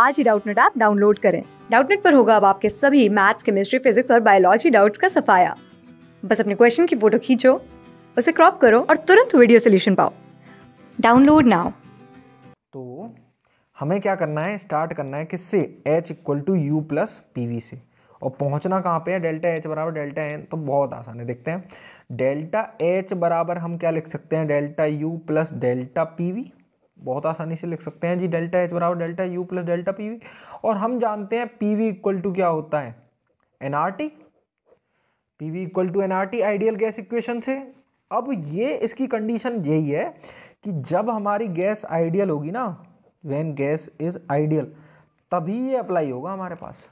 आज ही Doubtnut app download करें डाउटनेट पर होगा अब आपके सभी मैथ्स केमिस्ट्री फिजिक्स और बायोलॉजी डाउट्स का सफाया बस अपने क्वेश्चन की फोटो खींचो उसे क्रॉप करो और तुरंत वीडियो सोल्यूशन पाओ डाउनलोड नाउ तो हमें क्या करना है स्टार्ट करना है किससे H equal to U plus P V से और पहुंचना कहाँ पे है डेल्टा एच बराबर डेल्टा एन तो बहुत आसान है देखते हैं डेल्टा एच बराबर हम क्या लिख सकते हैं delta U plus delta P V बहुत आसानी से लिख सकते हैं जी डेल्टा एच बराबर delta U plus delta P V और हम जानते हैं पी वी इक्वल टू क्या होता है N R T P V equal to N R T ideal gas equation से अब ये इसकी कंडीशन यही है कि जब हमारी गैस आइडियल होगी ना वैन गैस इज आइडियल तभी ये अप्लाई होगा हमारे पास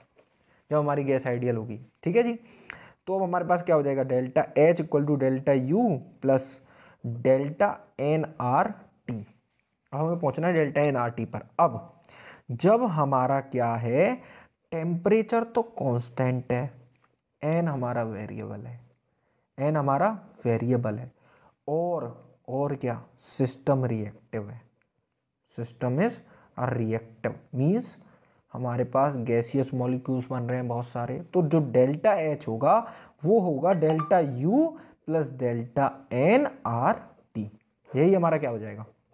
जब हमारी गैस आइडियल होगी ठीक है जी तो अब हमारे पास क्या हो जाएगा delta H equal to delta U plus delta N R T अब हमें पहुंचना है डेल्टा एन आर टी पर अब जब हमारा क्या है टेम्परेचर तो कांस्टेंट है एन हमारा वेरिएबल है एन हमारा वेरिएबल है और और क्या सिस्टम रिएक्टिव है सिस्टम इज रिएक्टिव मीन्स हमारे पास गैसियस मॉलिक्यूल्स बन रहे हैं बहुत सारे तो जो डेल्टा एच होगा वो होगा delta U plus delta N R T यही हमारा क्या हो जाएगा